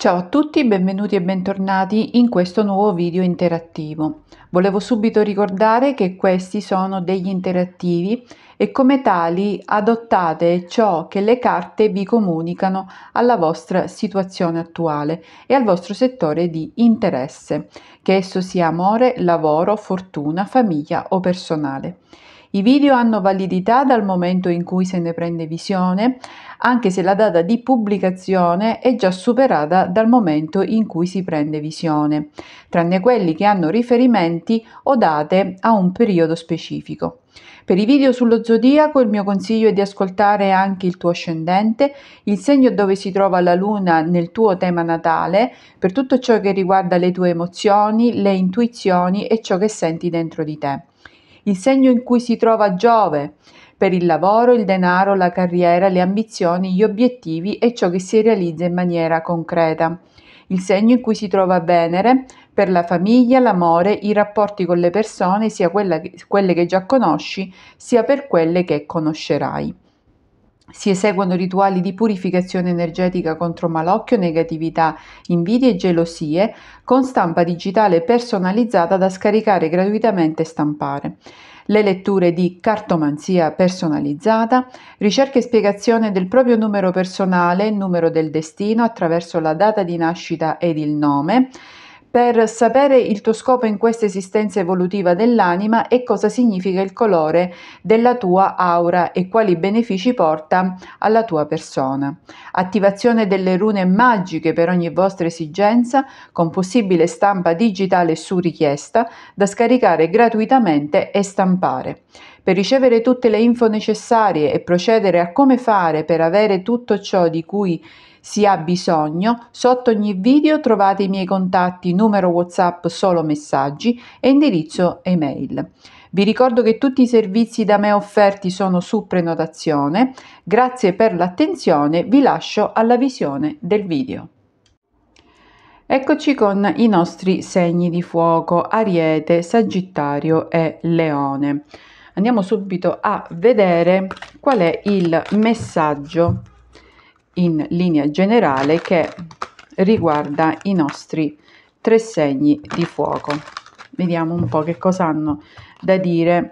Ciao a tutti, benvenuti e bentornati in questo nuovo video interattivo. Volevo subito ricordare che questi sono degli interattivi e come tali adottate ciò che le carte vi comunicano alla vostra situazione attuale e al vostro settore di interesse, che esso sia amore, lavoro, fortuna, famiglia o personale. I video hanno validità dal momento in cui se ne prende visione, anche se la data di pubblicazione è già superata dal momento in cui si prende visione, tranne quelli che hanno riferimenti o date a un periodo specifico. Per i video sullo zodiaco il mio consiglio è di ascoltare anche il tuo ascendente, il segno dove si trova la luna nel tuo tema natale, per tutto ciò che riguarda le tue emozioni, le intuizioni e ciò che senti dentro di te il segno in cui si trova Giove, per il lavoro, il denaro, la carriera, le ambizioni, gli obiettivi e ciò che si realizza in maniera concreta. Il segno in cui si trova Venere, per la famiglia, l'amore, i rapporti con le persone, sia che, quelle che già conosci, sia per quelle che conoscerai. Si eseguono rituali di purificazione energetica contro malocchio, negatività, invidie e gelosie, con stampa digitale personalizzata da scaricare gratuitamente e stampare le letture di cartomanzia personalizzata, ricerca e spiegazione del proprio numero personale, numero del destino attraverso la data di nascita ed il nome, per sapere il tuo scopo in questa esistenza evolutiva dell'anima e cosa significa il colore della tua aura e quali benefici porta alla tua persona. Attivazione delle rune magiche per ogni vostra esigenza con possibile stampa digitale su richiesta da scaricare gratuitamente e stampare. Per ricevere tutte le info necessarie e procedere a come fare per avere tutto ciò di cui si ha bisogno, sotto ogni video trovate i miei contatti, numero WhatsApp solo messaggi e indirizzo email. Vi ricordo che tutti i servizi da me offerti sono su prenotazione. Grazie per l'attenzione, vi lascio alla visione del video. Eccoci con i nostri segni di fuoco, Ariete, Sagittario e Leone. Andiamo subito a vedere qual è il messaggio in linea generale che riguarda i nostri tre segni di fuoco. Vediamo un po' che cosa hanno da dire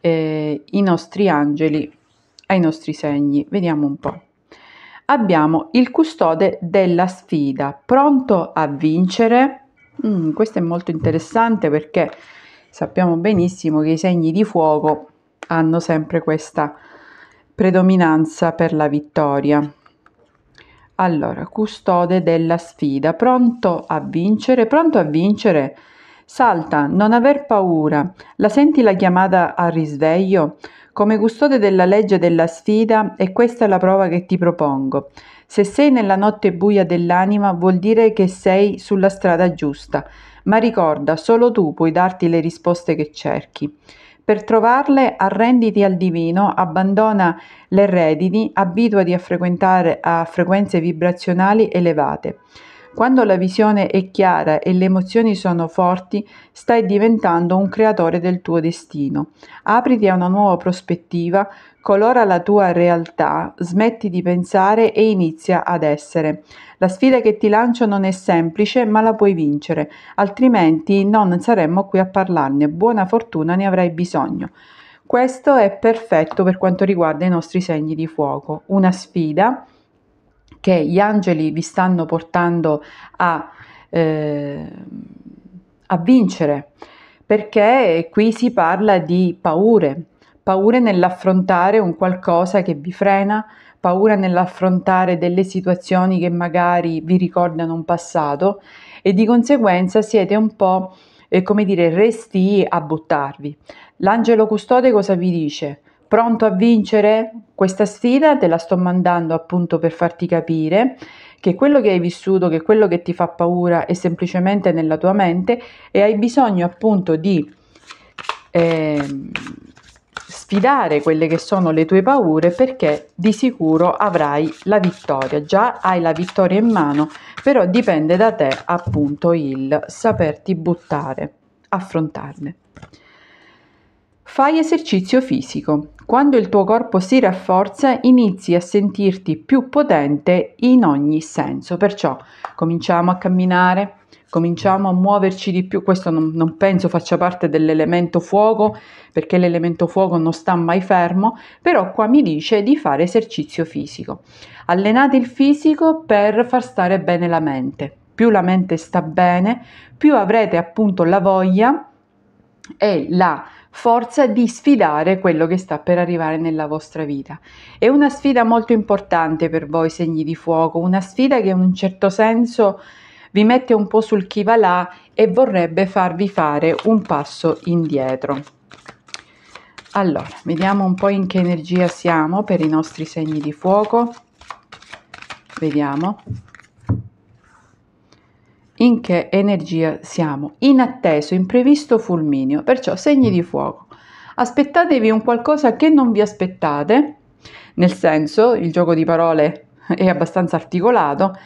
eh, i nostri angeli ai nostri segni. Vediamo un po'. Abbiamo il custode della sfida, pronto a vincere. Mm, questo è molto interessante perché sappiamo benissimo che i segni di fuoco hanno sempre questa predominanza per la vittoria. Allora, custode della sfida, pronto a vincere, pronto a vincere. Salta, non aver paura. La senti la chiamata al risveglio? Come custode della legge della sfida, e questa è la prova che ti propongo. Se sei nella notte buia dell'anima, vuol dire che sei sulla strada giusta. Ma ricorda, solo tu puoi darti le risposte che cerchi. Per trovarle, arrenditi al divino, abbandona le redini, abituati a frequentare a frequenze vibrazionali elevate. Quando la visione è chiara e le emozioni sono forti, stai diventando un creatore del tuo destino. Apriti a una nuova prospettiva, Colora la tua realtà, smetti di pensare e inizia ad essere. La sfida che ti lancio non è semplice, ma la puoi vincere, altrimenti non saremmo qui a parlarne. Buona fortuna, ne avrai bisogno. Questo è perfetto per quanto riguarda i nostri segni di fuoco. Una sfida che gli angeli vi stanno portando a, eh, a vincere, perché qui si parla di paure, paure nell'affrontare un qualcosa che vi frena, paura nell'affrontare delle situazioni che magari vi ricordano un passato e di conseguenza siete un po' eh, come dire resti a buttarvi. L'angelo custode cosa vi dice? Pronto a vincere questa sfida? Te la sto mandando appunto per farti capire che quello che hai vissuto, che quello che ti fa paura è semplicemente nella tua mente e hai bisogno appunto di eh, sfidare quelle che sono le tue paure perché di sicuro avrai la vittoria, già hai la vittoria in mano, però dipende da te appunto il saperti buttare, affrontarle. Fai esercizio fisico. Quando il tuo corpo si rafforza inizi a sentirti più potente in ogni senso, perciò cominciamo a camminare cominciamo a muoverci di più, questo non, non penso faccia parte dell'elemento fuoco perché l'elemento fuoco non sta mai fermo, però qua mi dice di fare esercizio fisico. Allenate il fisico per far stare bene la mente, più la mente sta bene, più avrete appunto la voglia e la forza di sfidare quello che sta per arrivare nella vostra vita. È una sfida molto importante per voi segni di fuoco, una sfida che in un certo senso vi mette un po' sul chi va là e vorrebbe farvi fare un passo indietro. Allora, vediamo un po' in che energia siamo per i nostri segni di fuoco. Vediamo. In che energia siamo? Inatteso, imprevisto fulminio, perciò segni di fuoco. Aspettatevi un qualcosa che non vi aspettate, nel senso, il gioco di parole è abbastanza articolato,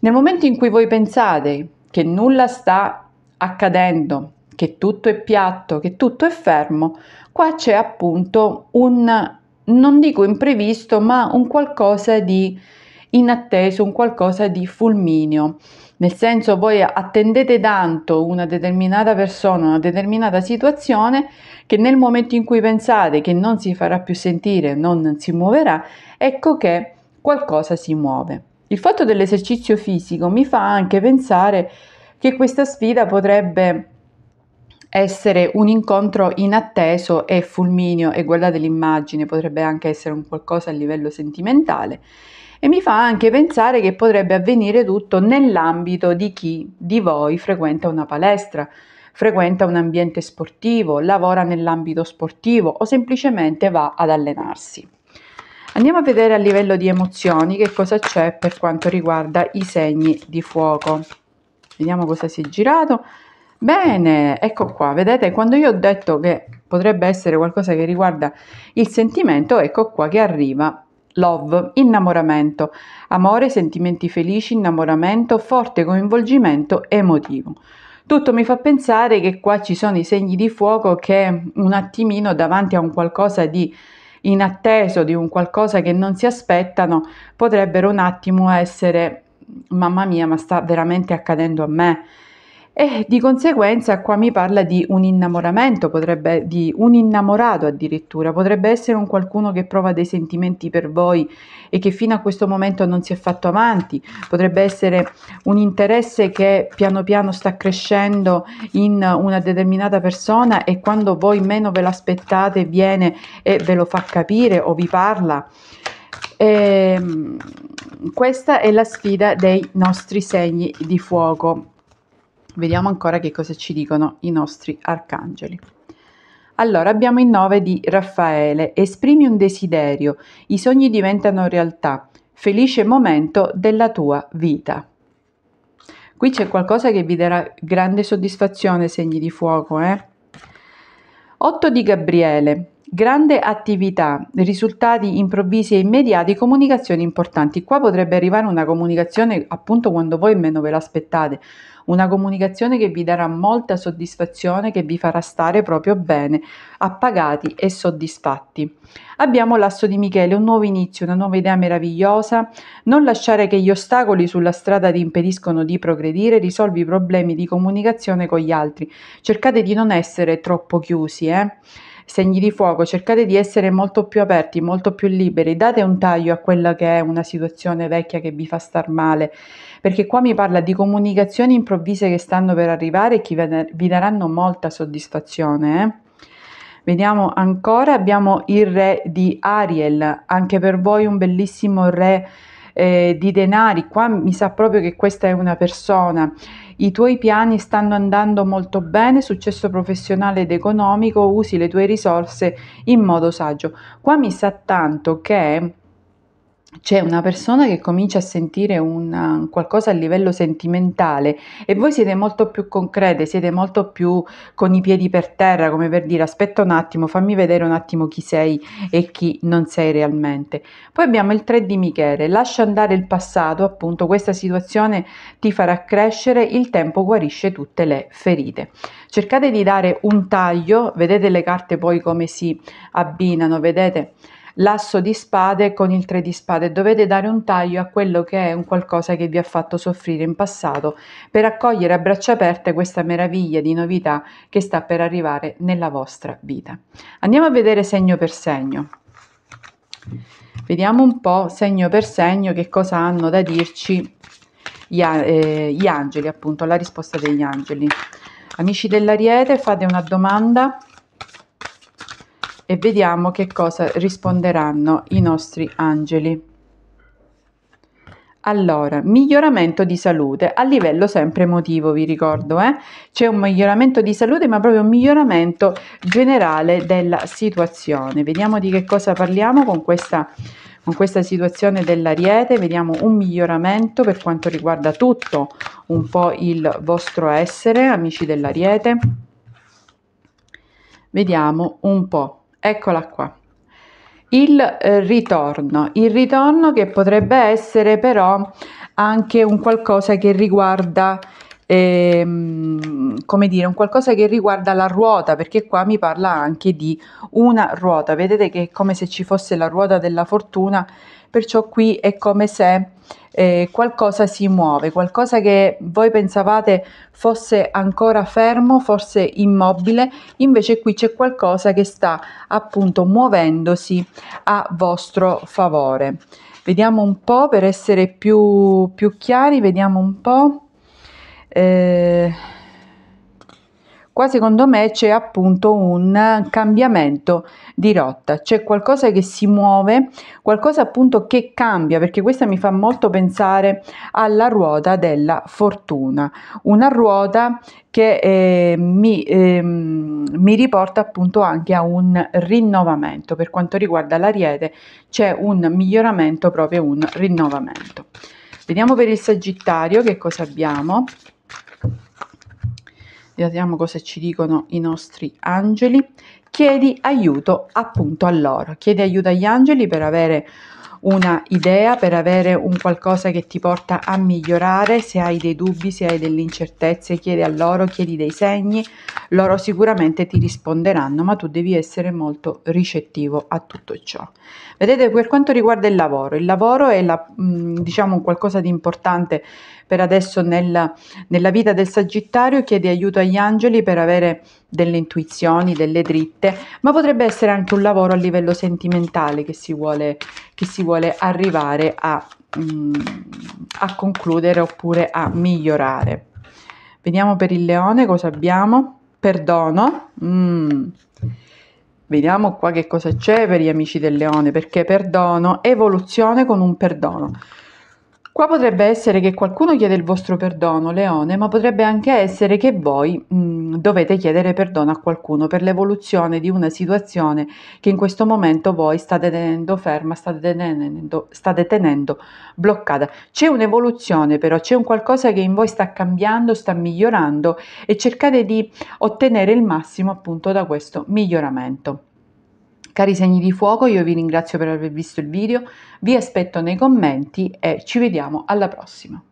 nel momento in cui voi pensate che nulla sta accadendo, che tutto è piatto, che tutto è fermo, qua c'è appunto un, non dico imprevisto, ma un qualcosa di inatteso, un qualcosa di fulmineo. Nel senso voi attendete tanto una determinata persona, una determinata situazione, che nel momento in cui pensate che non si farà più sentire, non si muoverà, ecco che qualcosa si muove. Il fatto dell'esercizio fisico mi fa anche pensare che questa sfida potrebbe essere un incontro inatteso e fulmineo e guardate l'immagine potrebbe anche essere un qualcosa a livello sentimentale e mi fa anche pensare che potrebbe avvenire tutto nell'ambito di chi di voi frequenta una palestra, frequenta un ambiente sportivo, lavora nell'ambito sportivo o semplicemente va ad allenarsi. Andiamo a vedere a livello di emozioni che cosa c'è per quanto riguarda i segni di fuoco. Vediamo cosa si è girato. Bene, ecco qua, vedete quando io ho detto che potrebbe essere qualcosa che riguarda il sentimento, ecco qua che arriva love, innamoramento, amore, sentimenti felici, innamoramento, forte coinvolgimento emotivo. Tutto mi fa pensare che qua ci sono i segni di fuoco che un attimino davanti a un qualcosa di in attesa di un qualcosa che non si aspettano, potrebbero un attimo essere, mamma mia, ma sta veramente accadendo a me e di conseguenza qua mi parla di un innamoramento, potrebbe, di un innamorato addirittura, potrebbe essere un qualcuno che prova dei sentimenti per voi e che fino a questo momento non si è fatto avanti, potrebbe essere un interesse che piano piano sta crescendo in una determinata persona e quando voi meno ve l'aspettate viene e ve lo fa capire o vi parla. E, ehm, questa è la sfida dei nostri segni di fuoco Vediamo ancora che cosa ci dicono i nostri arcangeli. Allora, abbiamo il 9 di Raffaele. Esprimi un desiderio, i sogni diventano realtà. Felice momento della tua vita. Qui c'è qualcosa che vi darà grande soddisfazione, segni di fuoco, eh? 8 di Gabriele. Grande attività, risultati improvvisi e immediati, comunicazioni importanti. Qua potrebbe arrivare una comunicazione appunto quando voi meno ve l'aspettate, una comunicazione che vi darà molta soddisfazione, che vi farà stare proprio bene, appagati e soddisfatti. Abbiamo l'asso di Michele, un nuovo inizio, una nuova idea meravigliosa. Non lasciare che gli ostacoli sulla strada ti impediscono di progredire, risolvi i problemi di comunicazione con gli altri. Cercate di non essere troppo chiusi, eh? segni di fuoco, cercate di essere molto più aperti, molto più liberi, date un taglio a quella che è una situazione vecchia che vi fa star male, perché qua mi parla di comunicazioni improvvise che stanno per arrivare e che vi daranno molta soddisfazione. Eh? Vediamo ancora, abbiamo il re di Ariel, anche per voi un bellissimo re eh, di denari, qua mi sa proprio che questa è una persona. I tuoi piani stanno andando molto bene, successo professionale ed economico, usi le tue risorse in modo saggio. Qua mi sa tanto che c'è una persona che comincia a sentire una, uh, qualcosa a livello sentimentale e voi siete molto più concrete, siete molto più con i piedi per terra, come per dire aspetta un attimo, fammi vedere un attimo chi sei e chi non sei realmente. Poi abbiamo il 3 di Michele, lascia andare il passato, appunto questa situazione ti farà crescere, il tempo guarisce tutte le ferite. Cercate di dare un taglio, vedete le carte poi come si abbinano, vedete? l'asso di spade con il 3 di spade, dovete dare un taglio a quello che è un qualcosa che vi ha fatto soffrire in passato per accogliere a braccia aperte questa meraviglia di novità che sta per arrivare nella vostra vita. Andiamo a vedere segno per segno. Vediamo un po' segno per segno che cosa hanno da dirci gli, eh, gli angeli, appunto, la risposta degli angeli. Amici dell'Ariete, fate una domanda e vediamo che cosa risponderanno i nostri angeli. Allora, miglioramento di salute a livello sempre emotivo, vi ricordo, eh? c'è un miglioramento di salute, ma proprio un miglioramento generale della situazione. Vediamo di che cosa parliamo con questa, con questa situazione dell'ariete, vediamo un miglioramento per quanto riguarda tutto un po' il vostro essere, amici dell'ariete. Vediamo un po'. Eccola qua. Il eh, ritorno, il ritorno che potrebbe essere però anche un qualcosa che riguarda Ehm, come dire, un qualcosa che riguarda la ruota, perché qua mi parla anche di una ruota. Vedete che è come se ci fosse la ruota della fortuna perciò qui è come se eh, qualcosa si muove, qualcosa che voi pensavate fosse ancora fermo, forse immobile, invece qui c'è qualcosa che sta appunto muovendosi a vostro favore. Vediamo un po' per essere più, più chiari, vediamo un po'. Eh qua secondo me c'è appunto un cambiamento di rotta, c'è qualcosa che si muove, qualcosa appunto che cambia, perché questa mi fa molto pensare alla ruota della fortuna, una ruota che eh, mi, eh, mi, riporta appunto anche a un rinnovamento. Per quanto riguarda l'ariete c'è un miglioramento, proprio un rinnovamento. Vediamo per il Sagittario che cosa abbiamo vediamo cosa ci dicono i nostri angeli, chiedi aiuto appunto a loro, chiedi aiuto agli angeli per avere una idea, per avere un qualcosa che ti porta a migliorare, se hai dei dubbi, se hai delle incertezze, chiedi a loro, chiedi dei segni, loro sicuramente ti risponderanno, ma tu devi essere molto ricettivo a tutto ciò. Vedete, per quanto riguarda il lavoro, il lavoro è la, mm, diciamo qualcosa di importante per adesso nella, nella vita del Sagittario chiede aiuto agli angeli per avere delle intuizioni, delle dritte, ma potrebbe essere anche un lavoro a livello sentimentale che si vuole, che si vuole arrivare a, mh, mm, a concludere oppure a migliorare. Vediamo per il leone cosa abbiamo. Perdono. Mm. Vediamo qua che cosa c'è per gli amici del leone, perché perdono, evoluzione con un perdono. Qua potrebbe essere che qualcuno chiede il vostro perdono, Leone, ma potrebbe anche essere che voi mh, mm, dovete chiedere perdono a qualcuno per l'evoluzione di una situazione che in questo momento voi state tenendo ferma, state tenendo, state tenendo bloccata. C'è un'evoluzione però, c'è un qualcosa che in voi sta cambiando, sta migliorando e cercate di ottenere il massimo appunto da questo miglioramento. Cari segni di fuoco, io vi ringrazio per aver visto il video, vi aspetto nei commenti e ci vediamo alla prossima.